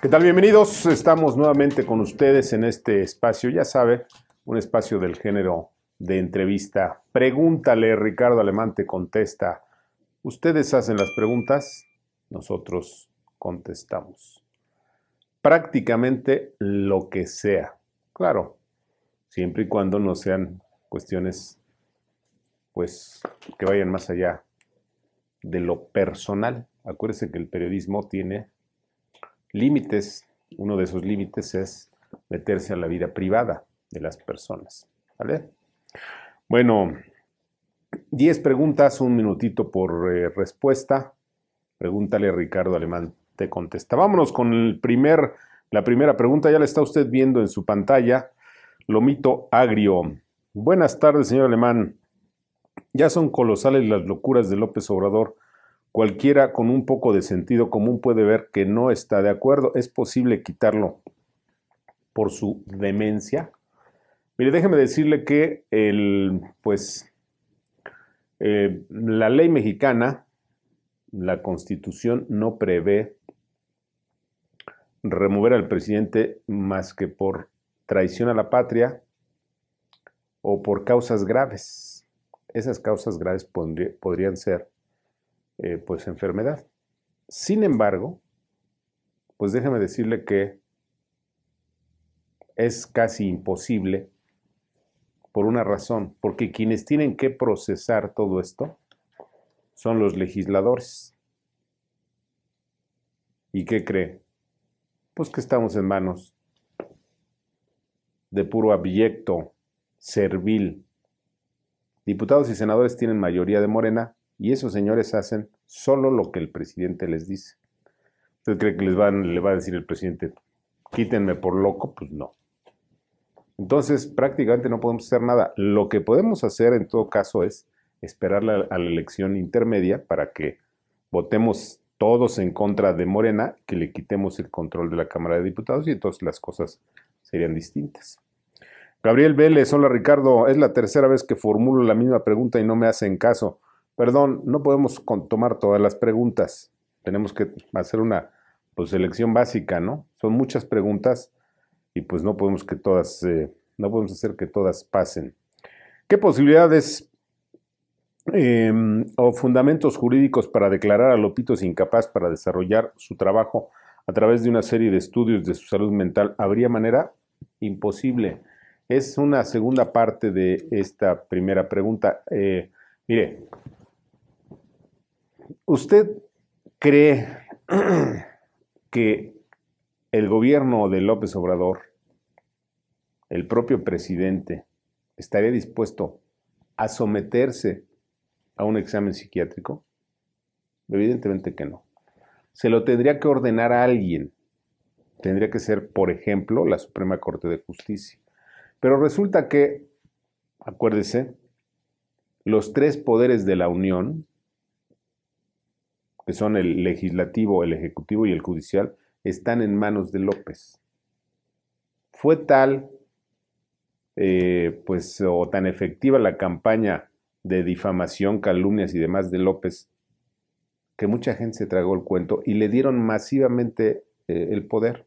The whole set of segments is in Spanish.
¿Qué tal? Bienvenidos. Estamos nuevamente con ustedes en este espacio, ya sabe, un espacio del género de entrevista. Pregúntale, Ricardo Alemán te contesta. Ustedes hacen las preguntas, nosotros contestamos. Prácticamente lo que sea. Claro, siempre y cuando no sean cuestiones pues que vayan más allá de lo personal. Acuérdense que el periodismo tiene límites, uno de esos límites es meterse a la vida privada de las personas. Bueno, 10 preguntas, un minutito por eh, respuesta. Pregúntale a Ricardo Alemán, te contesta. Vámonos con el primer, la primera pregunta, ya la está usted viendo en su pantalla. Lomito Agrio. Buenas tardes, señor Alemán. Ya son colosales las locuras de López Obrador Cualquiera con un poco de sentido común puede ver que no está de acuerdo. ¿Es posible quitarlo por su demencia? Mire, déjeme decirle que pues, eh, la ley mexicana, la constitución no prevé remover al presidente más que por traición a la patria o por causas graves. Esas causas graves podrían ser eh, pues enfermedad. Sin embargo, pues déjeme decirle que es casi imposible por una razón, porque quienes tienen que procesar todo esto son los legisladores. ¿Y qué cree? Pues que estamos en manos de puro abyecto, servil. Diputados y senadores tienen mayoría de Morena, y esos señores hacen solo lo que el presidente les dice. ¿Usted cree que les van, le va a decir el presidente, quítenme por loco? Pues no. Entonces, prácticamente no podemos hacer nada. Lo que podemos hacer en todo caso es esperar a la elección intermedia para que votemos todos en contra de Morena, que le quitemos el control de la Cámara de Diputados y entonces las cosas serían distintas. Gabriel Vélez, hola Ricardo, es la tercera vez que formulo la misma pregunta y no me hacen caso. Perdón, no podemos tomar todas las preguntas. Tenemos que hacer una pues, selección básica, ¿no? Son muchas preguntas y pues no podemos que todas, eh, no podemos hacer que todas pasen. ¿Qué posibilidades em, o fundamentos jurídicos para declarar a Lopitos incapaz para desarrollar su trabajo a través de una serie de estudios de su salud mental? ¿Habría manera? Imposible. Es una segunda parte de esta primera pregunta. Eh, mire, ¿Usted cree que el gobierno de López Obrador, el propio presidente, estaría dispuesto a someterse a un examen psiquiátrico? Evidentemente que no. Se lo tendría que ordenar a alguien. Tendría que ser, por ejemplo, la Suprema Corte de Justicia. Pero resulta que, acuérdese, los tres poderes de la Unión, que son el legislativo, el ejecutivo y el judicial, están en manos de López. Fue tal, eh, pues, o tan efectiva la campaña de difamación, calumnias y demás de López, que mucha gente se tragó el cuento y le dieron masivamente eh, el poder.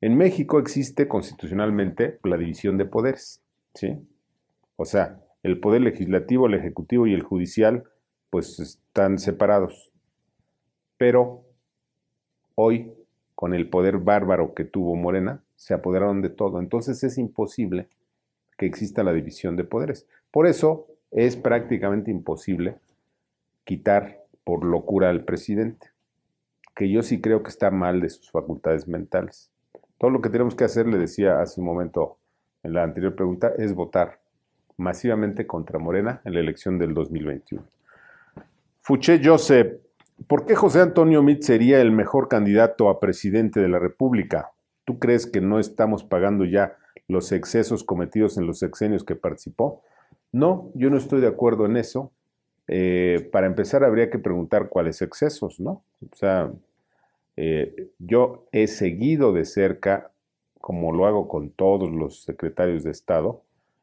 En México existe constitucionalmente la división de poderes, ¿sí? O sea, el poder legislativo, el ejecutivo y el judicial pues están separados. Pero hoy, con el poder bárbaro que tuvo Morena, se apoderaron de todo. Entonces es imposible que exista la división de poderes. Por eso es prácticamente imposible quitar por locura al presidente, que yo sí creo que está mal de sus facultades mentales. Todo lo que tenemos que hacer, le decía hace un momento en la anterior pregunta, es votar masivamente contra Morena en la elección del 2021 yo Joseph, ¿por qué José Antonio Mit sería el mejor candidato a presidente de la República? ¿Tú crees que no estamos pagando ya los excesos cometidos en los sexenios que participó? No, yo no estoy de acuerdo en eso. Eh, para empezar, habría que preguntar cuáles excesos, ¿no? O sea, eh, yo he seguido de cerca, como lo hago con todos los secretarios de Estado,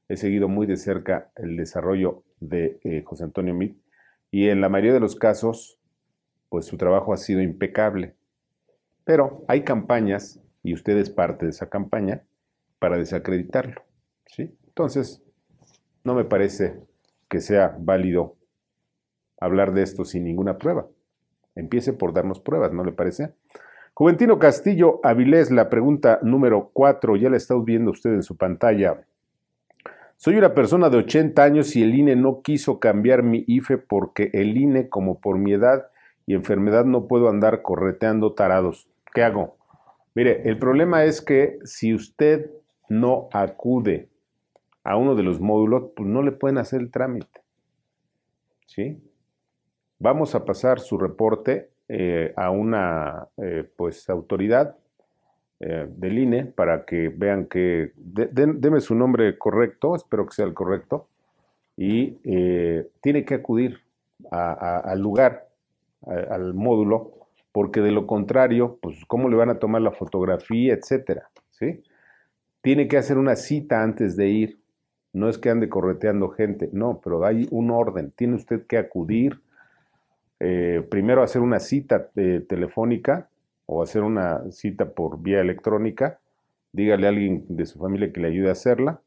he seguido muy de cerca el desarrollo de eh, José Antonio Mit y en la mayoría de los casos, pues su trabajo ha sido impecable. Pero hay campañas, y usted es parte de esa campaña, para desacreditarlo. ¿sí? Entonces, no me parece que sea válido hablar de esto sin ninguna prueba. Empiece por darnos pruebas, ¿no le parece? Juventino Castillo Avilés, la pregunta número cuatro ya la está viendo usted en su pantalla. Soy una persona de 80 años y el INE no quiso cambiar mi IFE porque el INE, como por mi edad y enfermedad, no puedo andar correteando tarados. ¿Qué hago? Mire, el problema es que si usted no acude a uno de los módulos, pues no le pueden hacer el trámite. ¿Sí? Vamos a pasar su reporte eh, a una eh, pues, autoridad eh, del INE para que vean que, de, deme su nombre correcto, espero que sea el correcto, y eh, tiene que acudir al lugar, al módulo, porque de lo contrario, pues cómo le van a tomar la fotografía, etcétera, ¿sí? Tiene que hacer una cita antes de ir, no es que ande correteando gente, no, pero hay un orden, tiene usted que acudir, eh, primero hacer una cita telefónica, o hacer una cita por vía electrónica, dígale a alguien de su familia que le ayude a hacerla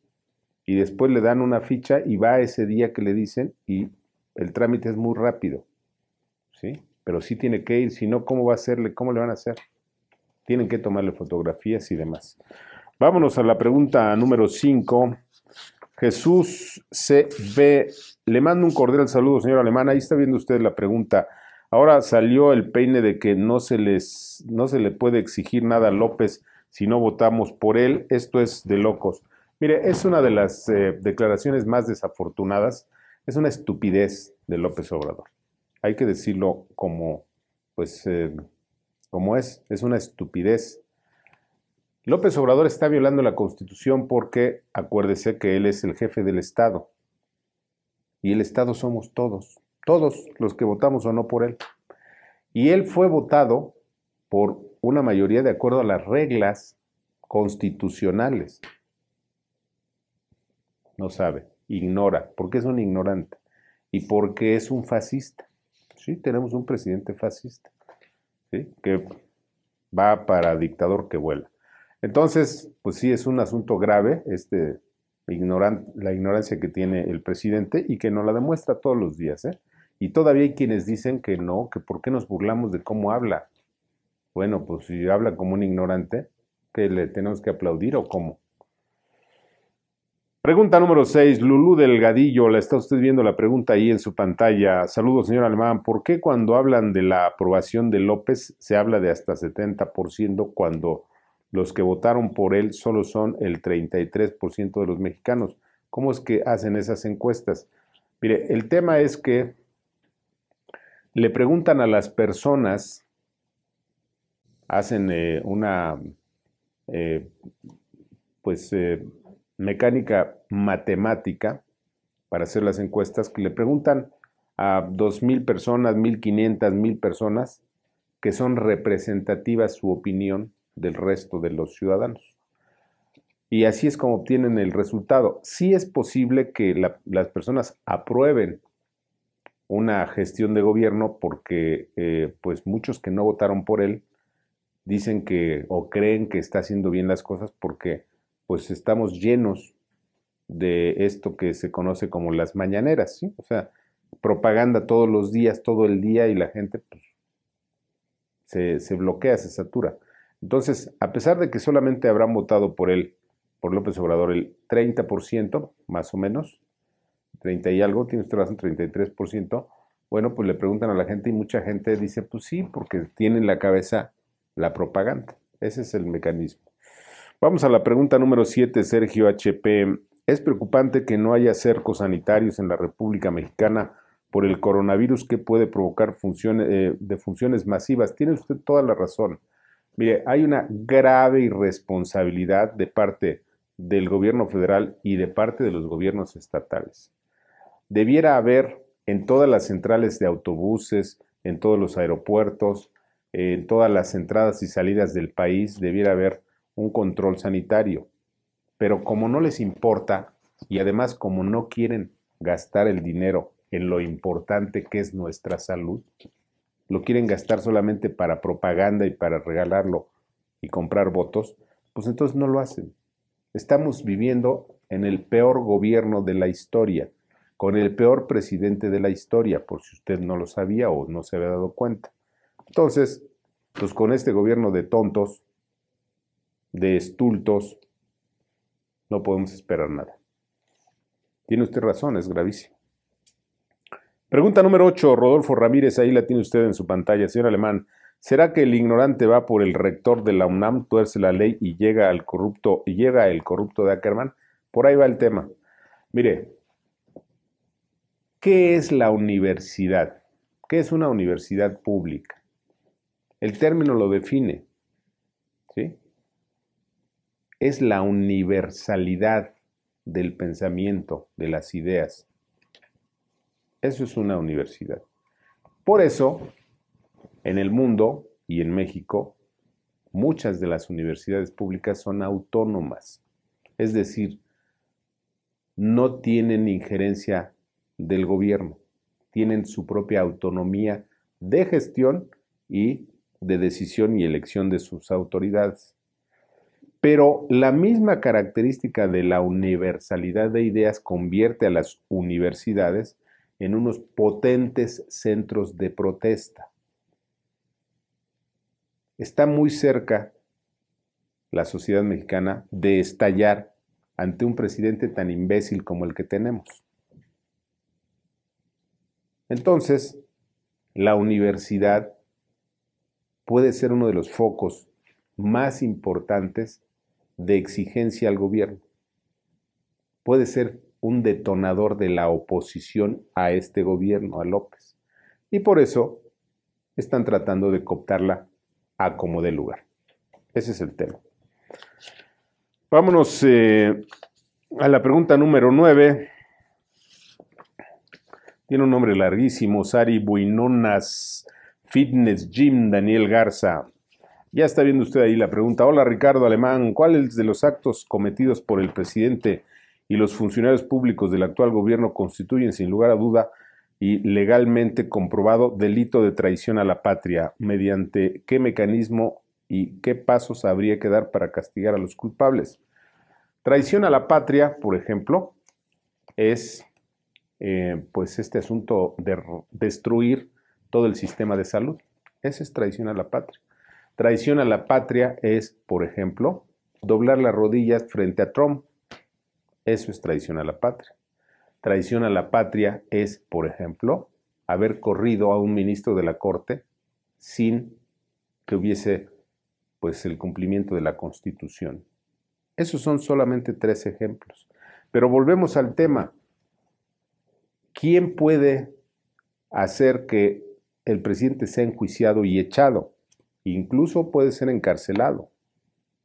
y después le dan una ficha y va ese día que le dicen y el trámite es muy rápido. ¿Sí? Pero sí tiene que ir, si no, ¿cómo va a hacerle? ¿Cómo le van a hacer? Tienen que tomarle fotografías y demás. Vámonos a la pregunta número 5. Jesús CB. Le mando un cordial saludo, señor alemana. Ahí está viendo usted la pregunta. Ahora salió el peine de que no se, les, no se le puede exigir nada a López si no votamos por él. Esto es de locos. Mire, es una de las eh, declaraciones más desafortunadas. Es una estupidez de López Obrador. Hay que decirlo como, pues, eh, como es. Es una estupidez. López Obrador está violando la Constitución porque acuérdese que él es el jefe del Estado. Y el Estado somos todos todos los que votamos o no por él. Y él fue votado por una mayoría de acuerdo a las reglas constitucionales. No sabe, ignora, porque es un ignorante y porque es un fascista. Sí, tenemos un presidente fascista, ¿sí? que va para dictador que vuela. Entonces, pues sí, es un asunto grave este, la ignorancia que tiene el presidente y que no la demuestra todos los días. ¿eh? Y todavía hay quienes dicen que no, que por qué nos burlamos de cómo habla. Bueno, pues si habla como un ignorante, que le tenemos que aplaudir o cómo. Pregunta número 6, Lulú Delgadillo, la está usted viendo la pregunta ahí en su pantalla. Saludos, señor Alemán. ¿Por qué cuando hablan de la aprobación de López se habla de hasta 70% cuando los que votaron por él solo son el 33% de los mexicanos? ¿Cómo es que hacen esas encuestas? Mire, el tema es que le preguntan a las personas, hacen eh, una eh, pues eh, mecánica matemática para hacer las encuestas, que le preguntan a 2.000 personas, 1.500, 1.000 personas que son representativas su opinión del resto de los ciudadanos. Y así es como obtienen el resultado. Sí es posible que las personas aprueben una gestión de gobierno porque eh, pues muchos que no votaron por él dicen que o creen que está haciendo bien las cosas porque pues estamos llenos de esto que se conoce como las mañaneras, O sea, propaganda todos los días, todo el día y la gente pues, se, se bloquea, se satura. Entonces, a pesar de que solamente habrán votado por él, por López Obrador, el 30% más o menos, 30 y algo, tiene usted un 33%, bueno, pues le preguntan a la gente y mucha gente dice, pues sí, porque tiene en la cabeza la propaganda. Ese es el mecanismo. Vamos a la pregunta número 7, Sergio HP. Es preocupante que no haya cercos sanitarios en la República Mexicana por el coronavirus que puede provocar funciones, eh, de funciones masivas. Tiene usted toda la razón. Mire, hay una grave irresponsabilidad de parte del gobierno federal y de parte de los gobiernos estatales. Debiera haber en todas las centrales de autobuses, en todos los aeropuertos, en todas las entradas y salidas del país, debiera haber un control sanitario. Pero como no les importa y además como no quieren gastar el dinero en lo importante que es nuestra salud, lo quieren gastar solamente para propaganda y para regalarlo y comprar votos, pues entonces no lo hacen. Estamos viviendo en el peor gobierno de la historia con el peor presidente de la historia, por si usted no lo sabía o no se había dado cuenta. Entonces, pues con este gobierno de tontos, de estultos, no podemos esperar nada. Tiene usted razón, es gravísimo. Pregunta número 8, Rodolfo Ramírez, ahí la tiene usted en su pantalla, señor Alemán. ¿Será que el ignorante va por el rector de la UNAM, tuerce la ley y llega al corrupto, y llega el corrupto de Ackerman? Por ahí va el tema. Mire, ¿Qué es la universidad? ¿Qué es una universidad pública? El término lo define. Es la universalidad del pensamiento, de las ideas. Eso es una universidad. Por eso, en el mundo y en México, muchas de las universidades públicas son autónomas. Es decir, no tienen injerencia del gobierno. Tienen su propia autonomía de gestión y de decisión y elección de sus autoridades. Pero la misma característica de la universalidad de ideas convierte a las universidades en unos potentes centros de protesta. Está muy cerca la sociedad mexicana de estallar ante un presidente tan imbécil como el que tenemos. Entonces, la universidad puede ser uno de los focos más importantes de exigencia al gobierno. Puede ser un detonador de la oposición a este gobierno, a López. Y por eso están tratando de cooptarla a como de lugar. Ese es el tema. Vámonos eh, a la pregunta número nueve. Tiene un nombre larguísimo, Sari Buinonas Fitness Gym Daniel Garza. Ya está viendo usted ahí la pregunta. Hola Ricardo Alemán, ¿cuáles de los actos cometidos por el presidente y los funcionarios públicos del actual gobierno constituyen sin lugar a duda y legalmente comprobado delito de traición a la patria? ¿Mediante qué mecanismo y qué pasos habría que dar para castigar a los culpables? Traición a la patria, por ejemplo, es eh, pues este asunto de destruir todo el sistema de salud. Esa es traición a la patria. Traición a la patria es, por ejemplo, doblar las rodillas frente a Trump. Eso es traición a la patria. Traición a la patria es, por ejemplo, haber corrido a un ministro de la Corte sin que hubiese pues el cumplimiento de la Constitución. Esos son solamente tres ejemplos. Pero volvemos al tema. ¿quién puede hacer que el presidente sea enjuiciado y echado? Incluso puede ser encarcelado,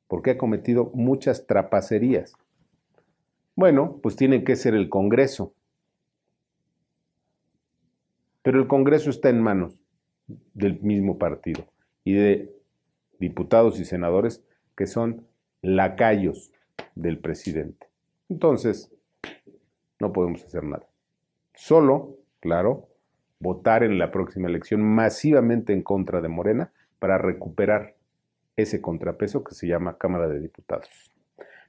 porque ha cometido muchas trapacerías. Bueno, pues tiene que ser el Congreso. Pero el Congreso está en manos del mismo partido y de diputados y senadores que son lacayos del presidente. Entonces, no podemos hacer nada solo, claro, votar en la próxima elección masivamente en contra de Morena para recuperar ese contrapeso que se llama Cámara de Diputados.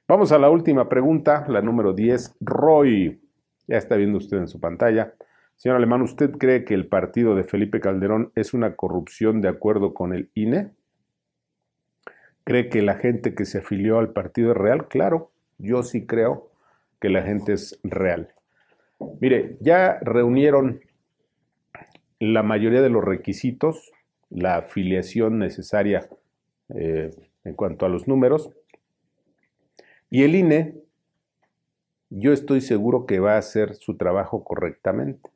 Vamos a la última pregunta, la número 10. Roy, ya está viendo usted en su pantalla. Señor Alemán, ¿usted cree que el partido de Felipe Calderón es una corrupción de acuerdo con el INE? ¿Cree que la gente que se afilió al partido es real? Claro, yo sí creo que la gente es real. Mire, ya reunieron la mayoría de los requisitos, la afiliación necesaria eh, en cuanto a los números. Y el INE, yo estoy seguro que va a hacer su trabajo correctamente.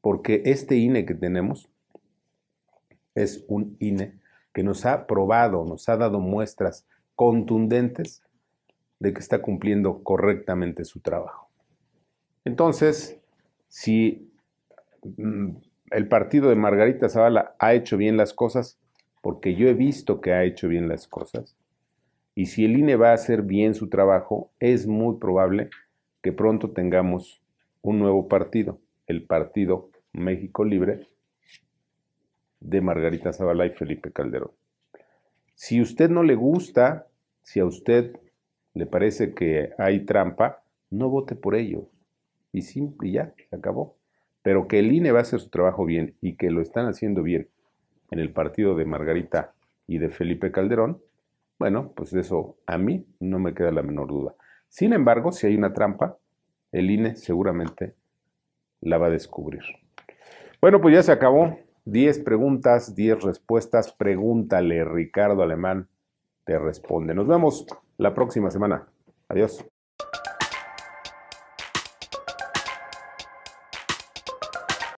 Porque este INE que tenemos es un INE que nos ha probado, nos ha dado muestras contundentes de que está cumpliendo correctamente su trabajo. Entonces, si mm, el partido de Margarita Zavala ha hecho bien las cosas, porque yo he visto que ha hecho bien las cosas, y si el INE va a hacer bien su trabajo, es muy probable que pronto tengamos un nuevo partido, el Partido México Libre de Margarita Zavala y Felipe Calderón. Si usted no le gusta, si a usted le parece que hay trampa, no vote por ellos y ya, se acabó. Pero que el INE va a hacer su trabajo bien y que lo están haciendo bien en el partido de Margarita y de Felipe Calderón, bueno, pues eso a mí no me queda la menor duda. Sin embargo, si hay una trampa, el INE seguramente la va a descubrir. Bueno, pues ya se acabó. Diez preguntas, diez respuestas. Pregúntale, Ricardo Alemán te responde. Nos vemos la próxima semana. Adiós.